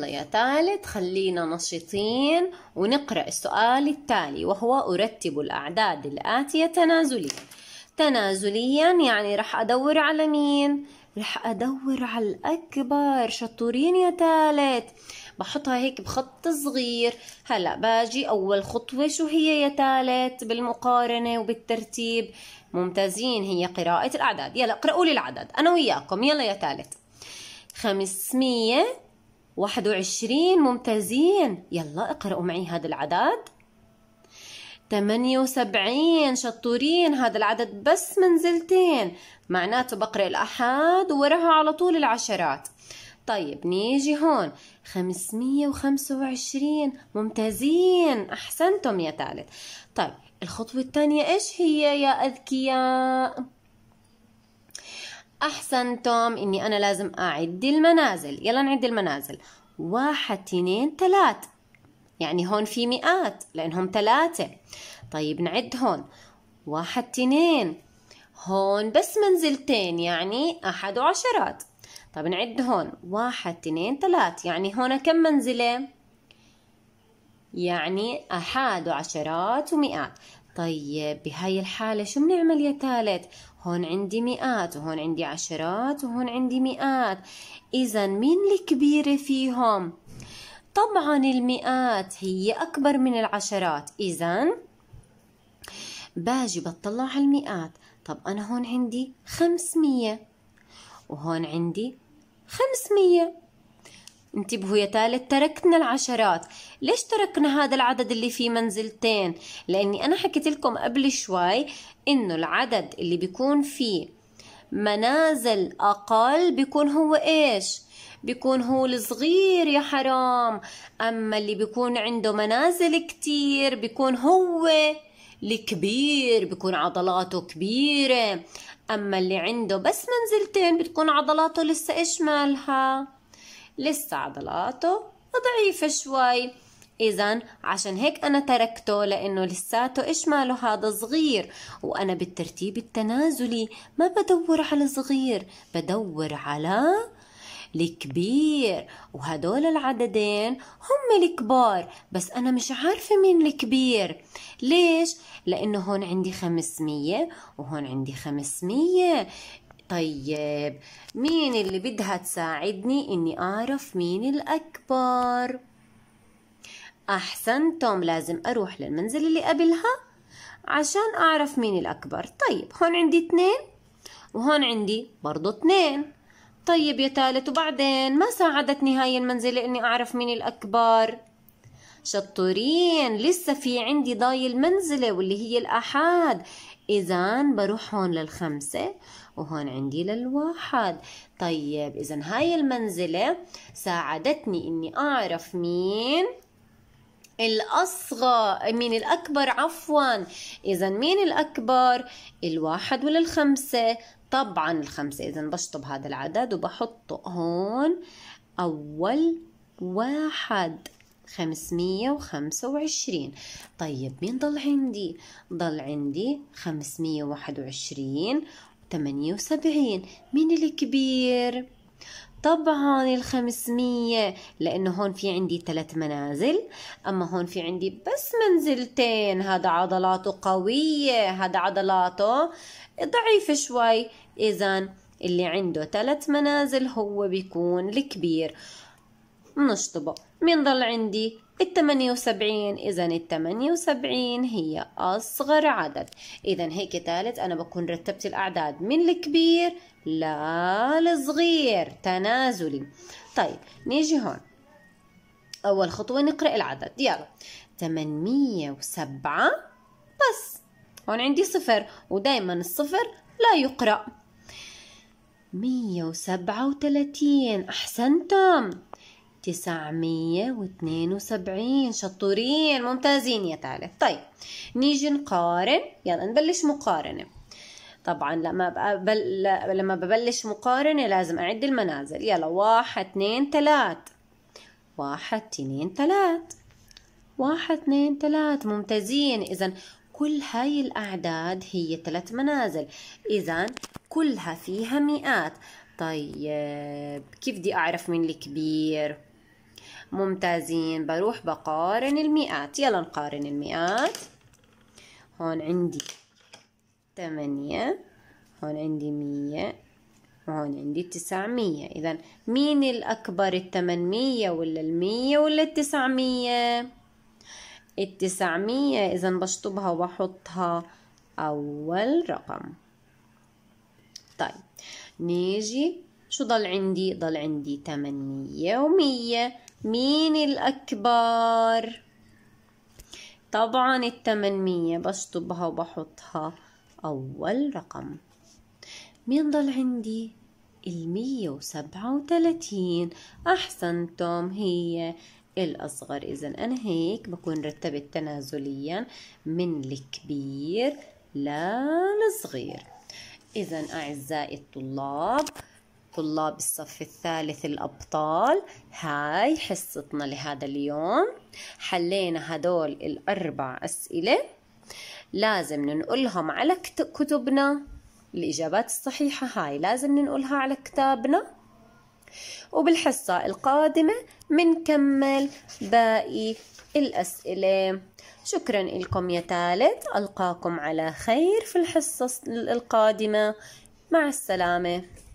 يلا يا ثالث خلينا نشيطين ونقرأ السؤال التالي وهو أرتب الأعداد الآتية تنازليا تنازليا يعني راح أدور على مين؟ راح أدور على الأكبر شطورين يا ثالث بحطها هيك بخط صغير هلا باجي أول خطوة شو هي يا ثالث بالمقارنة وبالترتيب ممتازين هي قراءة الأعداد يلا اقرأوا لي العدد أنا وياكم يلا يا ثالث خمسمية واحد وعشرين ممتازين يلا اقرأوا معي هذا العدد تمانية وسبعين شطورين هذا العدد بس منزلتين معناته بقرأ الأحد ووراها على طول العشرات طيب نيجي هون خمسمية وخمسة وعشرين ممتازين أحسنتم يا ثالث طيب الخطوة الثانية إيش هي يا أذكياء؟ أحسنتم إني أنا لازم أعد المنازل يلا نعد المنازل واحد اثنين ثلاث يعني هون في مئات لأنهم ثلاثة طيب نعد هون واحد اثنين هون بس منزلتين يعني أحد وعشرات طيب نعد هون واحد اثنين ثلاث يعني هون كم منزلة؟ يعني أحد وعشرات ومئات طيب بهاي الحالة شو بنعمل يا ثالث؟ هون عندي مئات وهون عندي عشرات وهون عندي مئات إذا مين الكبيرة فيهم؟ طبعا المئات هي أكبر من العشرات إذا باجي بطلع على المئات طب أنا هون عندي خمسمية وهون عندي خمسمية انتبهوا يا ثالث تركنا العشرات ليش تركنا هذا العدد اللي فيه منزلتين لاني انا حكيت لكم قبل شوي انه العدد اللي بيكون فيه منازل اقل بيكون هو ايش بيكون هو الصغير يا حرام اما اللي بيكون عنده منازل كتير بيكون هو الكبير بيكون عضلاته كبيرة أما اللي عنده بس منزلتين بتكون عضلاته لسه إيش مالها لسه عضلاته ضعيفة شوي إذا عشان هيك أنا تركته لأنه لساته إيش ماله هذا صغير وأنا بالترتيب التنازلي ما بدور على صغير بدور على الكبير وهدول العددين هم الكبار بس أنا مش عارفة مين الكبير ليش؟ لأنه هون عندي خمسمية وهون عندي خمسمية طيب مين اللي بدها تساعدني إني أعرف مين الأكبر؟ أحسنتم لازم أروح للمنزل اللي قبلها عشان أعرف مين الأكبر طيب هون عندي اتنين وهون عندي برضو اتنين طيب يا تالت وبعدين ما ساعدتني هاي المنزلة إني أعرف مين الأكبر شطورين لسه في عندي ضاي المنزلة واللي هي الأحاد إذا بروح هون للخمسة وهون عندي للواحد طيب إذا هاي المنزلة ساعدتني إني أعرف مين الأصغر مين الأكبر عفوا إذا مين الأكبر الواحد ولا الخمسة طبعا الخمسة إذا بشطب هذا العدد وبحطه هون أول واحد خمسمية وخمسة وعشرين طيب مين ضل عندي؟ ضل عندي خمسمية وواحد وعشرين تمانية وسبعين مين الكبير؟ طبعا الخمسمية لأنه هون في عندي ثلاث منازل أما هون في عندي بس منزلتين هذا عضلاته قوية هذا عضلاته ضعيف شوي إذا اللي عنده ثلاث منازل هو بيكون الكبير بنشطبه مين ضل عندي ال وسبعين إذا ال وسبعين هي أصغر عدد إذا هيك ثالث أنا بكون رتبت الأعداد من الكبير لا لصغير تنازلي طيب نيجي هون أول خطوة نقرأ العدد يلا 807 وسبعة بس هون عندي صفر ودايما الصفر لا يقرأ مية وسبعة أحسنتم تسعمية وسبعين شطورين ممتازين يا ثالث طيب نيجي نقارن يلا نبلش مقارنة طبعا لما بقبل لما ببلش مقارنة لازم أعد المنازل يلا واحد اثنين ثلاث واحد اثنين ثلاث واحد اثنين ثلاث ممتازين إذا كل هاي الأعداد هي ثلاث منازل إذا كلها فيها مئات طيب كيف بدي أعرف مين الكبير؟ ممتازين بروح بقارن المئات يلا نقارن المئات هون عندي ثمانية هون عندي مية وهون عندي تسعمية إذا مين الأكبر الثمانمية ولا المية ولا التسعمية التسعمية إذا بشطبها وبحطها أول رقم طيب نيجي شو ضل عندي ضل عندي تمنمية ومية مين الأكبر؟ طبعا التمنمية بشطبها وبحطها أول رقم مين ضل عندي المية وسبعة وتلاتين أحسنتم هي الأصغر إذا أنا هيك بكون رتبت تنازليا من الكبير للصغير إذا أعزائي الطلاب طلاب الصف الثالث الأبطال هاي حصتنا لهذا اليوم حلينا هدول الأربع أسئلة لازم ننقلهم على كتبنا الإجابات الصحيحة هاي لازم ننقلها على كتابنا وبالحصة القادمة منكمل باقي الأسئلة شكرا لكم يا تالت ألقاكم على خير في الحصة القادمة مع السلامة